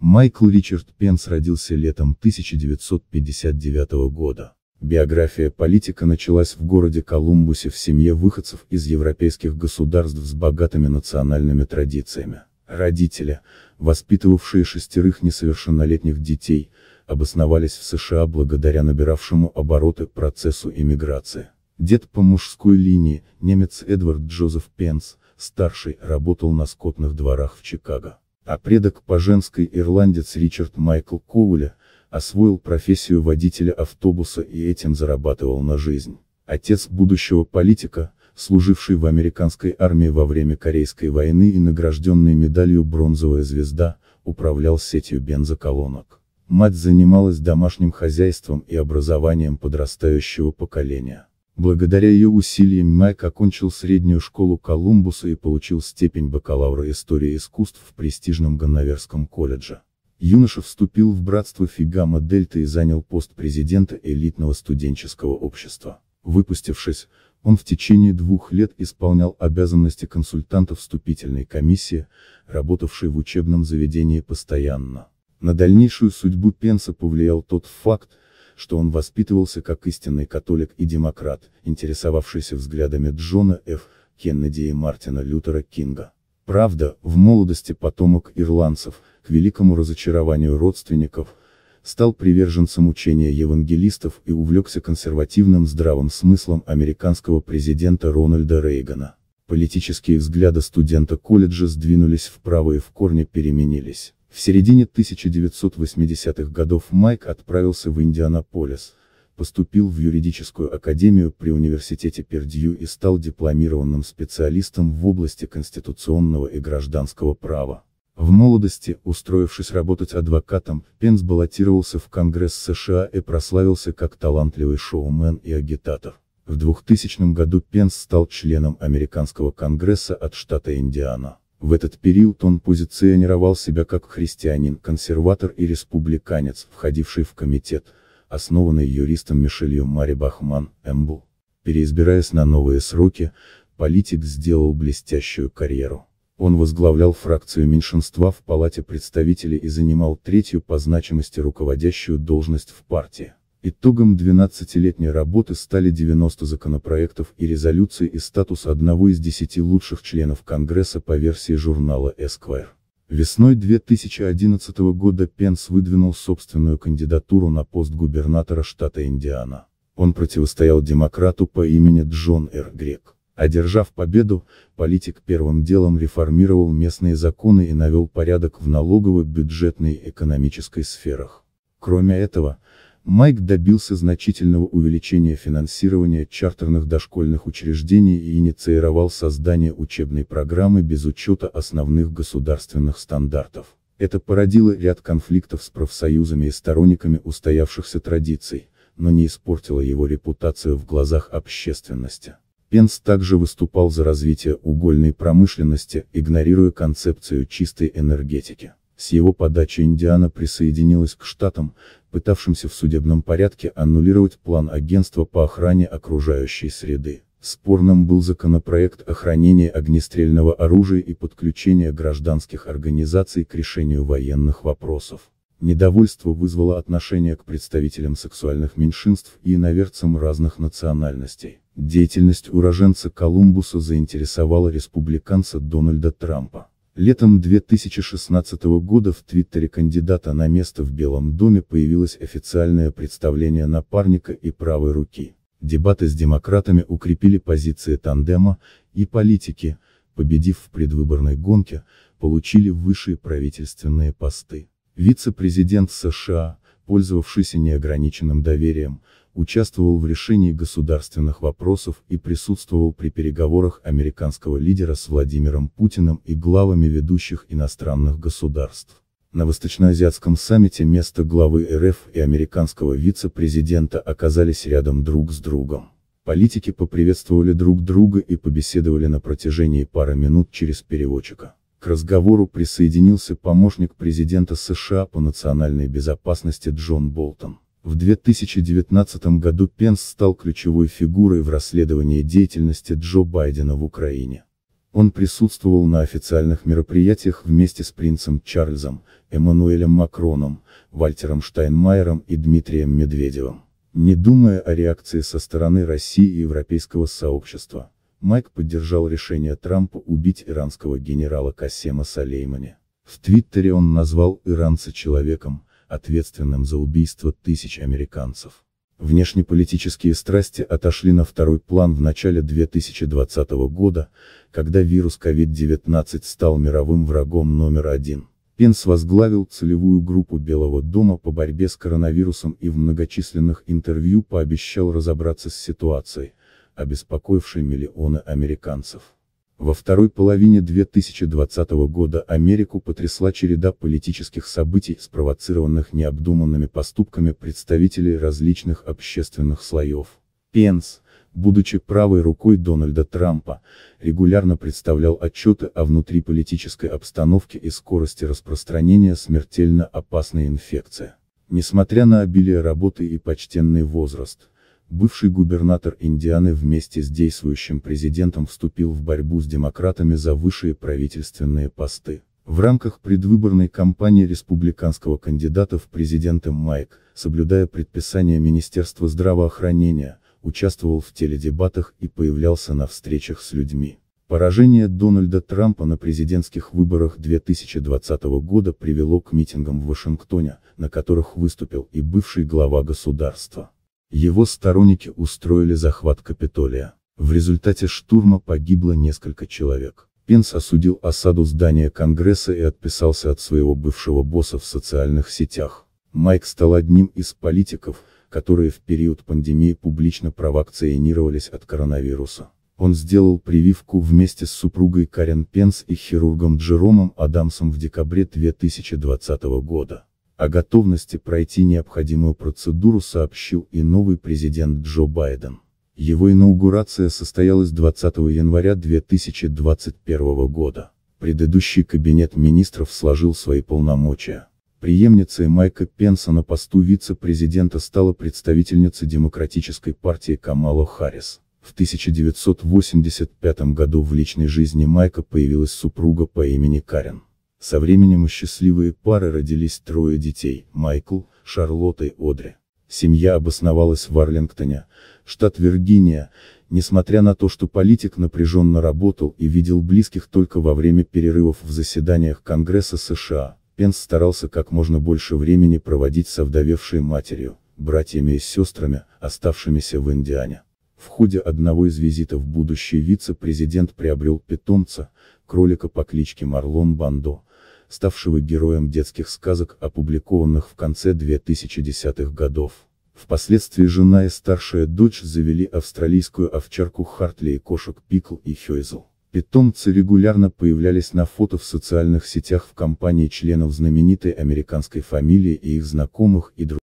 Майкл Ричард Пенс родился летом 1959 года. Биография политика началась в городе Колумбусе в семье выходцев из европейских государств с богатыми национальными традициями. Родители, воспитывавшие шестерых несовершеннолетних детей, обосновались в США благодаря набиравшему обороты процессу иммиграции. Дед по мужской линии, немец Эдвард Джозеф Пенс, старший, работал на скотных дворах в Чикаго а предок по женской ирландец Ричард Майкл Коуля, освоил профессию водителя автобуса и этим зарабатывал на жизнь. Отец будущего политика, служивший в американской армии во время Корейской войны и награжденный медалью «Бронзовая звезда», управлял сетью бензоколонок. Мать занималась домашним хозяйством и образованием подрастающего поколения. Благодаря ее усилиям Майк окончил среднюю школу Колумбуса и получил степень бакалавра истории искусств в престижном Ганноверском колледже. Юноша вступил в братство Фигама Дельта и занял пост президента элитного студенческого общества. Выпустившись, он в течение двух лет исполнял обязанности консультанта вступительной комиссии, работавшей в учебном заведении постоянно. На дальнейшую судьбу Пенса повлиял тот факт, что он воспитывался как истинный католик и демократ, интересовавшийся взглядами Джона Ф. Кеннеди и Мартина Лютера Кинга. Правда, в молодости потомок ирландцев, к великому разочарованию родственников, стал приверженцем учения евангелистов и увлекся консервативным здравым смыслом американского президента Рональда Рейгана. Политические взгляды студента колледжа сдвинулись вправо и в корне переменились. В середине 1980-х годов Майк отправился в Индианаполис, поступил в юридическую академию при университете Пердью и стал дипломированным специалистом в области конституционного и гражданского права. В молодости, устроившись работать адвокатом, Пенс баллотировался в Конгресс США и прославился как талантливый шоумен и агитатор. В 2000 году Пенс стал членом Американского Конгресса от штата Индиана. В этот период он позиционировал себя как христианин, консерватор и республиканец, входивший в комитет, основанный юристом Мишелью Мари Бахман, МБУ. Переизбираясь на новые сроки, политик сделал блестящую карьеру. Он возглавлял фракцию меньшинства в Палате представителей и занимал третью по значимости руководящую должность в партии. Итогом 12-летней работы стали 90 законопроектов и резолюции и статус одного из 10 лучших членов Конгресса по версии журнала Esquire. Весной 2011 года Пенс выдвинул собственную кандидатуру на пост губернатора штата Индиана. Он противостоял демократу по имени Джон Р. Грек. Одержав победу, политик первым делом реформировал местные законы и навел порядок в налогово-бюджетной и экономической сферах. Кроме этого, Майк добился значительного увеличения финансирования чартерных дошкольных учреждений и инициировал создание учебной программы без учета основных государственных стандартов. Это породило ряд конфликтов с профсоюзами и сторонниками устоявшихся традиций, но не испортило его репутацию в глазах общественности. Пенс также выступал за развитие угольной промышленности, игнорируя концепцию чистой энергетики. С его подачи Индиана присоединилась к штатам, пытавшимся в судебном порядке аннулировать план агентства по охране окружающей среды. Спорным был законопроект о хранении огнестрельного оружия и подключении гражданских организаций к решению военных вопросов. Недовольство вызвало отношение к представителям сексуальных меньшинств и иноверцам разных национальностей. Деятельность уроженца Колумбуса заинтересовала республиканца Дональда Трампа. Летом 2016 года в твиттере кандидата на место в Белом доме появилось официальное представление напарника и правой руки. Дебаты с демократами укрепили позиции тандема, и политики, победив в предвыборной гонке, получили высшие правительственные посты. Вице-президент США, пользовавшийся неограниченным доверием, участвовал в решении государственных вопросов и присутствовал при переговорах американского лидера с Владимиром Путиным и главами ведущих иностранных государств. На Восточноазиатском саммите место главы РФ и американского вице-президента оказались рядом друг с другом. Политики поприветствовали друг друга и побеседовали на протяжении пары минут через переводчика. К разговору присоединился помощник президента США по национальной безопасности Джон Болтон. В 2019 году Пенс стал ключевой фигурой в расследовании деятельности Джо Байдена в Украине. Он присутствовал на официальных мероприятиях вместе с принцем Чарльзом, Эммануэлем Макроном, Вальтером Штайнмайером и Дмитрием Медведевым. Не думая о реакции со стороны России и европейского сообщества, Майк поддержал решение Трампа убить иранского генерала Касема Салеймани. В Твиттере он назвал иранца человеком, ответственным за убийство тысяч американцев. Внешнеполитические страсти отошли на второй план в начале 2020 года, когда вирус COVID-19 стал мировым врагом номер один. Пенс возглавил целевую группу Белого дома по борьбе с коронавирусом и в многочисленных интервью пообещал разобраться с ситуацией, обеспокоившей миллионы американцев. Во второй половине 2020 года Америку потрясла череда политических событий, спровоцированных необдуманными поступками представителей различных общественных слоев. Пенс, будучи правой рукой Дональда Трампа, регулярно представлял отчеты о внутриполитической обстановке и скорости распространения смертельно опасной инфекции. Несмотря на обилие работы и почтенный возраст, бывший губернатор Индианы вместе с действующим президентом вступил в борьбу с демократами за высшие правительственные посты. В рамках предвыборной кампании республиканского кандидата в президенты Майк, соблюдая предписания Министерства здравоохранения, участвовал в теледебатах и появлялся на встречах с людьми. Поражение Дональда Трампа на президентских выборах 2020 года привело к митингам в Вашингтоне, на которых выступил и бывший глава государства. Его сторонники устроили захват Капитолия. В результате штурма погибло несколько человек. Пенс осудил осаду здания Конгресса и отписался от своего бывшего босса в социальных сетях. Майк стал одним из политиков, которые в период пандемии публично провакцинировались от коронавируса. Он сделал прививку вместе с супругой Карен Пенс и хирургом Джеромом Адамсом в декабре 2020 года. О готовности пройти необходимую процедуру сообщил и новый президент Джо Байден. Его инаугурация состоялась 20 января 2021 года. Предыдущий кабинет министров сложил свои полномочия. Приемницей Майка Пенса на посту вице-президента стала представительница Демократической партии Камала Харрис. В 1985 году в личной жизни Майка появилась супруга по имени Карен. Со временем у счастливые пары родились трое детей, Майкл, Шарлотта и Одри. Семья обосновалась в Арлингтоне, штат Виргиния, несмотря на то, что политик напряженно работал и видел близких только во время перерывов в заседаниях Конгресса США, Пенс старался как можно больше времени проводить со вдовевшей матерью, братьями и сестрами, оставшимися в Индиане. В ходе одного из визитов будущий вице-президент приобрел питомца, кролика по кличке Марлон Бандо, ставшего героем детских сказок, опубликованных в конце 2010-х годов. Впоследствии жена и старшая дочь завели австралийскую овчарку Хартли и кошек Пикл и Хёйзл. Питомцы регулярно появлялись на фото в социальных сетях в компании членов знаменитой американской фамилии и их знакомых и друзей.